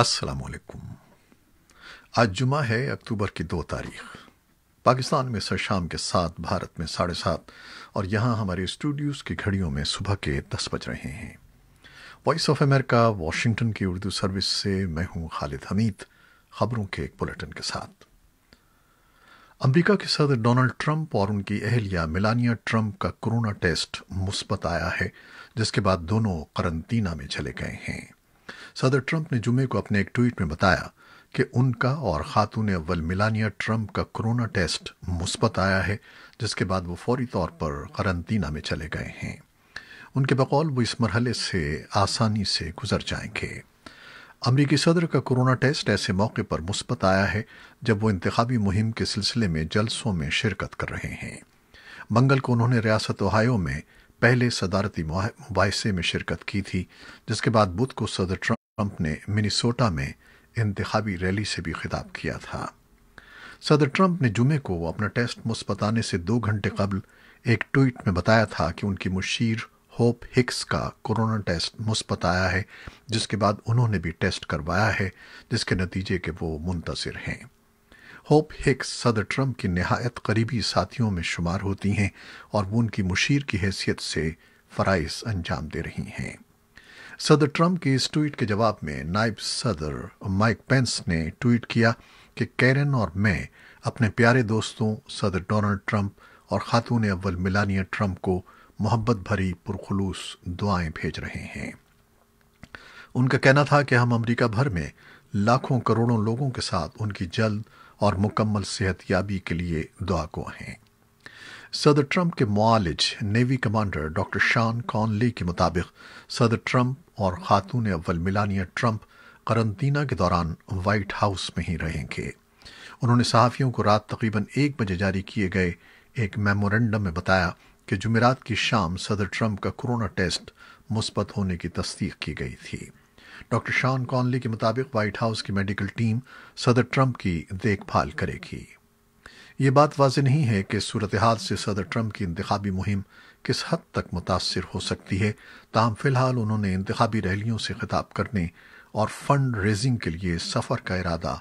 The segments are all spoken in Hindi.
असलकुम आज जुमा है अक्टूबर की दो तारीख पाकिस्तान में सर शाम के साथ भारत में साढ़े सात और यहाँ हमारे स्टूडियोज की घड़ियों में सुबह के दस बज रहे हैं वॉइस ऑफ अमेरिका वॉशिंगटन की उर्दू सर्विस से मैं हूँ खालिद हमीद खबरों के एक बुलेटिन के साथ अमेरिका के सदर डोनाल्ड ट्रंप और उनकी अहलिया मिलानिया ट्रंप का कोरोना टेस्ट मुस्बत आया है जिसके बाद दोनों करंतीना में चले गए हैं सदर ट्रंप ने जुमे को अपने एक ट्वीट में बताया कि उनका और खातून अव्वल मिलानिया ट्रंप का कोरोना टेस्ट मुस्बत आया है जिसके बाद वो फौरी तौर पर करंतीना में चले गए हैं उनके बकौल वो इस मरहले से आसानी से गुजर जाएंगे अमरीकी सदर का कोरोना टेस्ट ऐसे मौके पर मुस्बत आया है जब वो इंतबी मुहिम के सिलसिले में जलसों में शिरकत कर रहे हैं मंगल को उन्होंने रियासत ओहायो में पहले सदारती मुबासे में शिरकत की थी जिसके बाद बुध को सदर ट्रंप ट्रंप ने मिनीसोटा में इंतबी रैली से भी खिताब किया था सदर ट्रंप ने जुमे को अपना टेस्ट मुस्बत आने से दो घंटे कबल एक ट्वीट में बताया था कि उनकी मुशीर होप हिक्स का कोरोना टेस्ट मुस्बत आया है जिसके बाद उन्होंने भी टेस्ट करवाया है जिसके नतीजे के वो मुंतजर हैं होप हिक्स सदर ट्रंप की नहायत करीबी साथियों में शुमार होती हैं और वो उनकी मुशीर की हैसियत से फ़राइज अंजाम दे रही हैं सदर ट्रंप के इस ट्वीट के जवाब में नायब सदर माइक पेंस ने ट्वीट किया कि कैरन और मैं अपने प्यारे दोस्तों सदर डोनाल्ड ट्रंप और खातून अव्वल मिलानिया ट्रंप को मोहब्बत भरी पुरखलूस दुआएं भेज रहे हैं उनका कहना था कि हम अमेरिका भर में लाखों करोड़ों लोगों के साथ उनकी जल्द और मुकम्मल सेहत याबी के लिए दुआ को हैं सदर ट्रंप के मालिज navy commander doctor Sean Conley के मुताबिक सदर ट्रंप और खातून अव्वल मिलानिया ट्रंप करंतना के दौरान वाइट हाउस में ही रहेंगे उन्होंने सहाफ़ियों को रात तकरीबन एक बजे जारी किए गए एक मेमोरेंडम में बताया कि जुमेरात की शाम सदर ट्रंप का कोरोना टेस्ट मुस्बत होने की तस्दीक की गई थी डॉक्टर शान कॉनली के मुताबिक व्हाइट हाउस की मेडिकल टीम सदर ट्रंप की देखभाल करेगी ये बात वाज नहीं है कि सूरत हाल से सदर ट्रंप की इंतबी मुहिम किस हद तक मुतासर हो सकती है ताहम फिलहाल उन्होंने इंतबी रैलियों से खिताब करने और फंड रेजिंग के लिए सफ़र का इरादा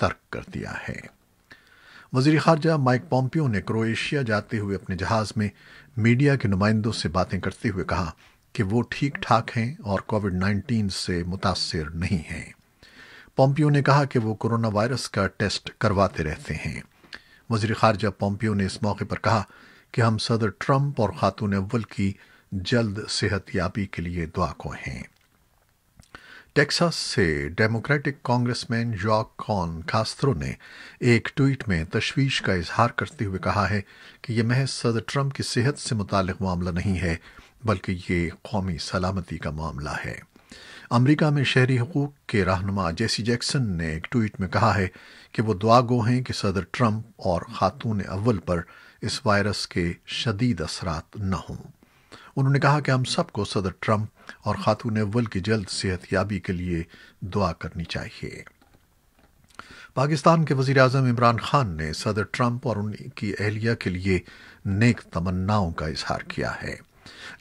तर्क कर दिया है वजीर खारजा माइक पॉम्पियो ने क्रोएशिया जाते हुए अपने जहाज़ में मीडिया के नुमाइंदों से बातें करते हुए कहा कि वो ठीक ठाक हैं और कोविड नाइन्टीन से मुतासर नहीं हैं पॉम्पियो ने कहा कि वो कोरोना वायरस का टेस्ट करवाते रहते हैं वजीर खारजा पोम्पियो ने इस मौके पर कहा कि हम सदर ट्रंप और खातून अव्वल की जल्द सेहत याबी के लिए दुआ को हैं टेक्सास से Democratic congressman Joaquin Castro ने एक ट्वीट में तशवीश का इजहार करते हुए कहा है कि यह महज सदर ट्रंप की सेहत से मुतालिक मामला नहीं है बल्कि ये कौमी सलामती का मामला है अमेरिका में शहरी हकूक के रहनुमा जेसी जैक्सन ने एक ट्वीट में कहा है कि वो दुआ गो हैं कि सदर ट्रंप और खातून अव्वल पर इस वायरस के शदीद असरात न हों उन्होंने कहा कि हम सबको सदर ट्रंप और खातून अव्वल की जल्द सेहत याबी के लिए दुआ करनी चाहिए पाकिस्तान के वजीर अजम इमरान खान ने सदर ट्रंप और उनकी अहलिया के लिए नेक तमन्नाओं का इजहार किया है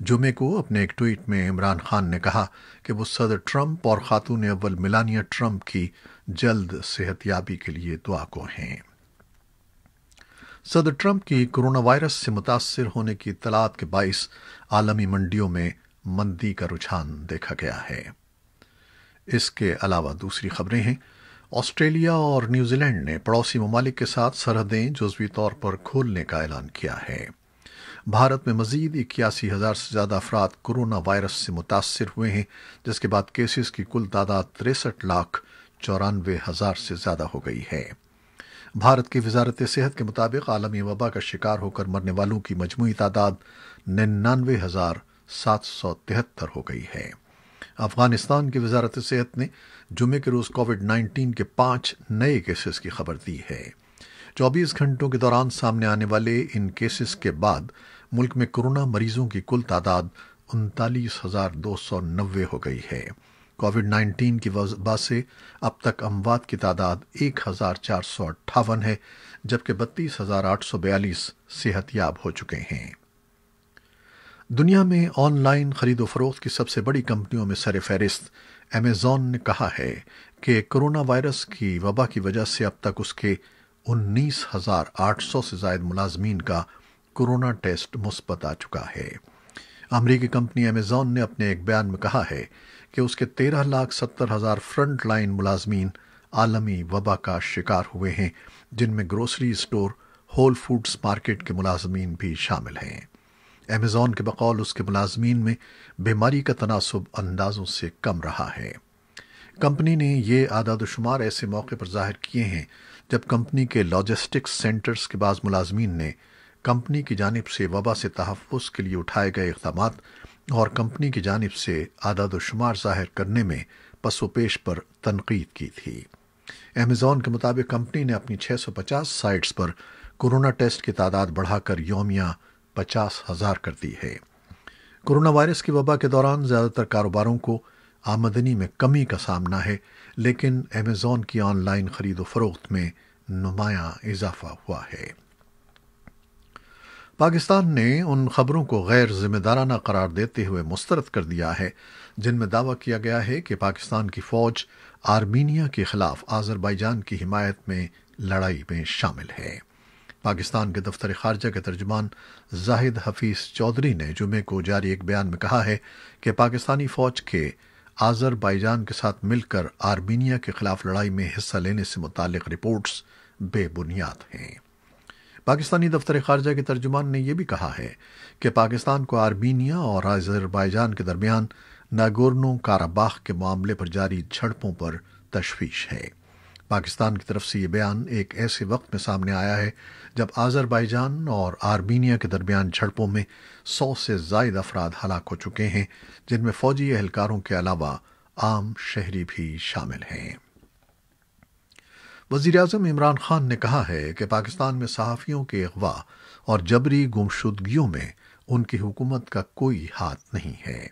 जुमे को अपने एक ट्वीट में इमरान खान ने कहा कि वो सदर ट्रंप और खातून अव्वल मिलानिया ट्रंप की जल्द सेहतयाबी के लिए दुआ को हैं सदर ट्रंप की कोरोना वायरस से मुतासर होने की इतलात के बायस आलमी मंडियों में मंदी का रुझान देखा गया है इसके अलावा दूसरी खबरें हैं ऑस्ट्रेलिया और न्यूजीलैंड ने पड़ोसी ममालिक के साथ सरहदें जजवी तौर पर खोलने का ऐलान किया है भारत में मजीद इक्यासी हज़ार से ज़्यादा अफराद कोरोना वायरस से मुतासर हुए हैं जिसके बाद केसेस की कुल तादाद तिरसठ लाख चौरानवे हज़ार से ज़्यादा हो गई है भारत की वजारत सेहत के मुताबिक आलमी वबा का शिकार होकर मरने वालों की मजमू तादाद निन्यानवे हज़ार सात सौ तिहत्तर हो गई है अफगानिस्तान की वजारत सेहत ने जुमे के रोज़ कोविड नाइन्टीन के पांच नए केसेस की खबर दी है चौबीस घंटों के दौरान सामने आने वाले इन केसेस के बाद मुल्क में कोरोना मरीजों की कुल तादाद उनतालीस हजार दो सौ हो गई है कोविड 19 की वजह से अब तक अमवात की तादाद एक हजार चार सौ अट्ठावन है जबकि बत्तीस हजार आठ सौ बयालीस सेहतयाब हो चुके हैं दुनिया में ऑनलाइन खरीदो फरोख्त की सबसे बड़ी कंपनियों में सर फहरिस्त अमेजॉन ने कहा है कि कोरोना वायरस की वबा की वजह से अब तक उसके उन्नीस हजार आठ सौ से जायद मुलाजमीन का कोरोना टेस्ट मुस्बत आ चुका है अमरीकी कंपनी अमेजोन ने अपने एक बयान में कहा है कि उसके तेरह लाख सत्तर हज़ार फ्रंट लाइन मुलाजमीन आलमी वबा का शिकार हुए हैं जिनमें grocery store Whole Foods Market के मुलाजमीन भी शामिल हैं अमेजोन के बकौल उसके मुलाजमीन में बीमारी का तनासब अंदाजों से कम रहा है कंपनी ने ये आदादोशुमार ऐसे मौके पर जाहिर किए हैं जब कंपनी के लॉजिस्टिक्स सेंटर्स के बाद मुलाजमीन ने कंपनी की जानब से वबा से तहफ़ के लिए उठाए गए इकदाम और कंपनी की जानब से आदाद शुमार जाहिर करने में पसोपेश पर तनकीद की थी अमेज़ॉन के मुताबिक कंपनी ने अपनी 650 साइट्स पर कोरोना टेस्ट की तादाद बढ़ाकर योमिया पचास हज़ार कर दी है कोरोना वायरस की वबा के दौरान ज़्यादातर कारोबारों को आमदनी में कमी का सामना है लेकिन अमेज़ॉन की ऑनलाइन खरीदो फरोख्त में नुमाया इजाफा हुआ है पाकिस्तान ने उन खबरों को गैर जिम्मेदाराना करार देते हुए मुस्तरद कर दिया है जिनमें दावा किया गया है कि पाकिस्तान की फौज आर्मीनिया के खिलाफ आजरबाईजान की हिमायत में लड़ाई में शामिल है पाकिस्तान के दफ्तर खारजा के तर्जमान जाहिद हफीज चौधरी ने जुमे को जारी एक बयान में कहा है कि पाकिस्तानी फौज के आजरबाईजान के साथ मिलकर आर्मीनिया के खिलाफ लड़ाई में हिस्सा लेने से मुतक रिपोर्ट्स बेबुनियाद हैं पाकिस्तानी दफ्तर खारजा के तर्जुमान ने यह भी कहा है कि पाकिस्तान को आर्मीनिया और आजरबाईजान के दरमियान नागोर्नो काराबाख के मामले पर जारी झड़पों पर तशवीश है पाकिस्तान की तरफ से यह बयान एक ऐसे वक्त में सामने आया है जब आजरबाईजान और आर्मीनिया के दरमियान झड़पों में सौ से जायद अफराद हलाक हो चुके हैं जिनमें फौजी एहलकारों के अलावा आम शहरी भी शामिल हैं वजीर अजम इमरान खान ने कहा है कि पाकिस्तान में सहाफ़ियों के अगवा और जबरी गुमशुदगियों में उनकी हुकूमत का कोई हाथ नहीं है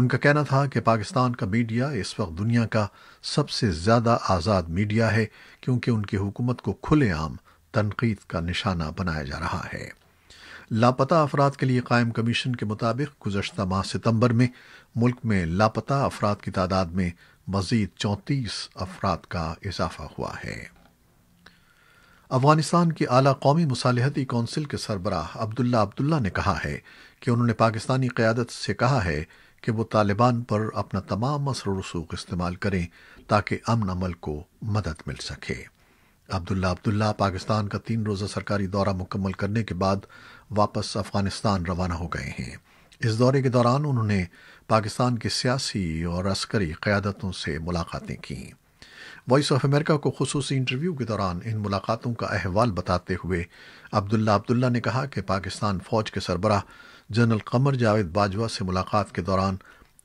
उनका कहना था कि पाकिस्तान का मीडिया इस वक्त दुनिया का सबसे ज़्यादा आज़ाद मीडिया है क्योंकि उनकी हुकूमत को खुलेआम तनकीद का निशाना बनाया जा रहा है लापता अफराद के लिए कायम कमीशन के मुताबिक गुजशत माह सितम्बर में मुल्क में लापता अफराद की तादाद में मजीद चौंतीस अफराद का इजाफा हुआ है अफगानिस्तान की आला कौमी मसालहती कौंसिल के सरबराह अब्दुल्ला अब्दुल्ला ने कहा है कि उन्होंने पाकिस्तानी क़्यादत से कहा है कि वो तालिबान पर अपना तमाम असर रसूख इस्तेमाल करें ताकि अमन अमल को मदद मिल सके अब्दुल्ला अब्दुल्ला पाकिस्तान का तीन रोज़ा सरकारी दौरा मुकम्मल करने के बाद वापस अफगानिस्तान रवाना हो गए हैं इस दौरे के दौरान उन्होंने पाकिस्तान की सियासी और अस्करी क़्यादतों से मुलाकातें कीं वॉइस ऑफ अमेरिका को खसूस इंटरव्यू के दौरान इन मुलाकातों का अहवाल बताते हुए अब्दुल्ला अब्दुल्ला ने कहा कि पाकिस्तान फ़ौज के सरबराह जनरल कमर जावेद बाजवा से मुलाकात के दौरान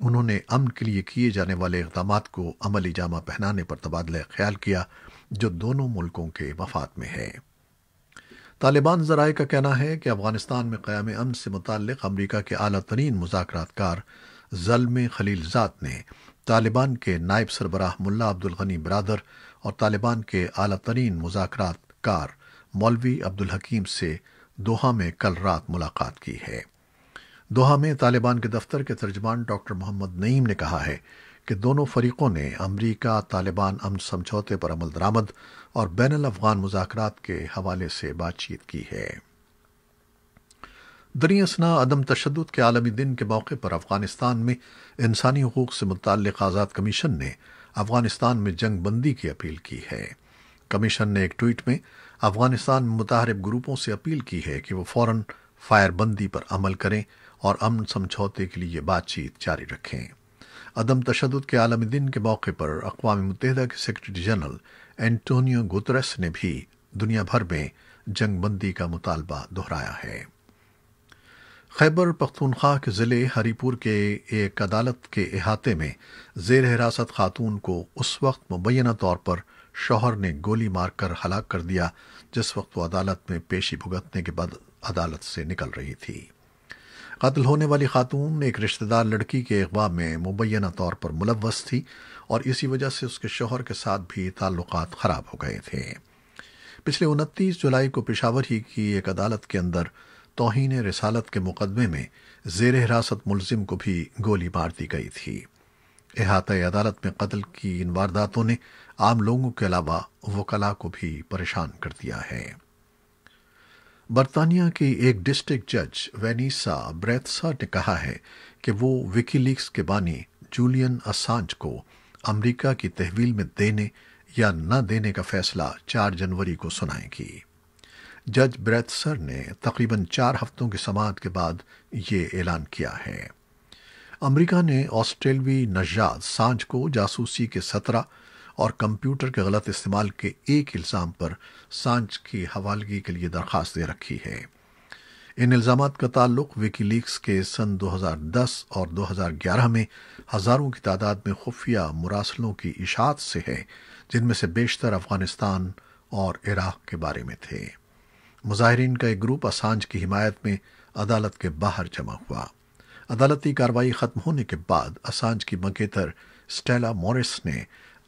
उन्होंने अमन के लिए किए जाने वाले इकदाम को अमली जामा पहनाने पर तबादला ख्याल किया जो दोनों मुल्कों के मफाद में है तालिबान जराए का कहना है कि अफगानिस्तान में क़्याम अमन से मुतक अमरीका के अला तरीन मुजाकर जलम खलीलजात ने तालिबान के नायब सरबराह मुल्ला अब्दुल गनी बरदर और तालिबान के अला तरीन मुजाकर मौलवी अब्दुल हकीम से दोहा में कल रात मुलाकात की है दोहा में तालिबान के दफ्तर के तर्जमान डॉक्टर मोहम्मद नईम ने कहा है कि दोनों फरीकों ने अमरीका तालिबान अमन समझौते पर अमल दरामद और बैन अफगान मुजाकर के हवाले से बातचीत की है असना अदम तशद के आलमी दिन के मौके पर अफगानिस्तान में इंसानी हकूक से मुतल आज़ाद कमीशन ने अफगानिस्तान में जंग बंदी की अपील की है कमीशन ने एक ट्वीट में अफगानिस्तान में मुतहरब ग्रुपों से अपील की है कि वह फौरन फायरबंदी पर अमल करें और अमन समझौते के लिए बातचीत जारी रखें अदम तशद के आलम दिन के मौके पर अकवा मुतहदा के सेक्रेटरी जनरल एंटोनियो गुतरस ने भी दुनिया भर में जंगबंदी का मुतालबा दोहराया है खैबर पख्तूनख्वा के ज़िले हरीपुर के एक अदालत के अहाते में जेर हिरासत खातून को उस वक्त मुबैना तौर पर शौहर ने गोली मारकर हलाक कर दिया जिस वक्त वो अदालत में पेशी भुगतने के बाद अदालत से निकल रही थी कत्ल होने वाली खातून एक रिश्तेदार लड़की के अगवा में मुबैना तौर पर मुलवस थी और इसी वजह से उसके शोहर के साथ भी ताल्लुक ख़राब हो गए थे पिछले उनतीस जुलाई को पेशावर ही की एक अदालत के अंदर तोहन रसालत के मुकदमे में जेर हिरासत मुलजिम को भी गोली मार दी गई थी अहात अदालत में कत्ल की इन वारदातों ने आम लोगों के अलावा वकला को भी परेशान कर दिया है बर्तानिया के एक डिस्ट्रिक्ट जज वेनिसा ब्रेथसा ने कहा है कि वो विकीलीक्स के बानी जूलियन असांज को अमेरिका की तहवील में देने या न देने का फैसला 4 जनवरी को सुनाएगी जज ब्रेथसर ने तकरीबन चार हफ्तों की समात के बाद ये ऐलान किया है अमेरिका ने ऑस्ट्रेलवी नजाद सांझ को जासूसी के सत्रह और कंप्यूटर के गलत इस्तेमाल के एक इल्ज़ाम पर सांच की हवालगी के लिए दरख्वास्त दे रखी है इन इल्ज़ाम का ताल्लुक विकीलीक्स के सन 2010 और 2011 में हज़ारों की तादाद में खुफिया मुरासलों की इशात से है जिनमें से बेशतर अफगानिस्तान और इराक के बारे में थे मुजाहरीन का एक ग्रुप असांज की हिमायत में अदालत के बाहर जमा हुआ अदालती कार्रवाई खत्म होने के बाद असांज की मकेतर स्टेला मॉरिस ने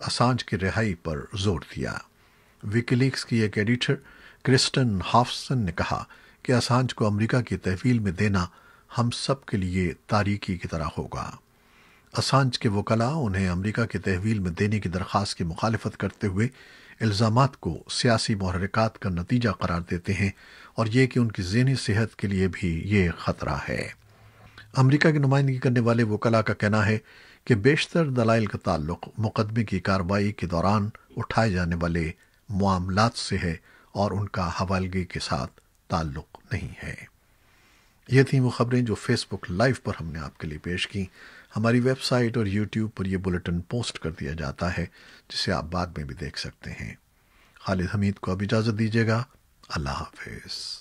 असांज की रिहाई पर जोर दिया विकीलीक्स की एक एडिटर क्रिस्टन हॉफसन ने कहा कि असांज को अमेरिका की तहवील में देना हम सब के लिए तारीखी की तरह होगा असांज के वकला उन्हें अमेरिका की तहवील में देने की दरख्वास्त की मुखालफत करते हुए इल्ज़ाम को सियासी महरिकात का नतीजा करार देते हैं और ये कि उनकी जहनी सेहत के लिए भी ये ख़तरा है अमरीका की नुमाइंदगी करने वाले वकला का कहना है कि बेशतर दलाइल का ताल्लुक मुकदमे की कार्रवाई के दौरान उठाए जाने वाले मामलात से है और उनका हवालगी के साथ ताल्लुक नहीं है ये थी वो खबरें जो फेसबुक लाइव पर हमने आपके लिए पेश की हमारी वेबसाइट और यूट्यूब पर यह बुलेटिन पोस्ट कर दिया जाता है जिसे आप बाद में भी देख सकते हैं खालिद हमीद को अब इजाज़त दीजिएगा अल्लाह हाफिज़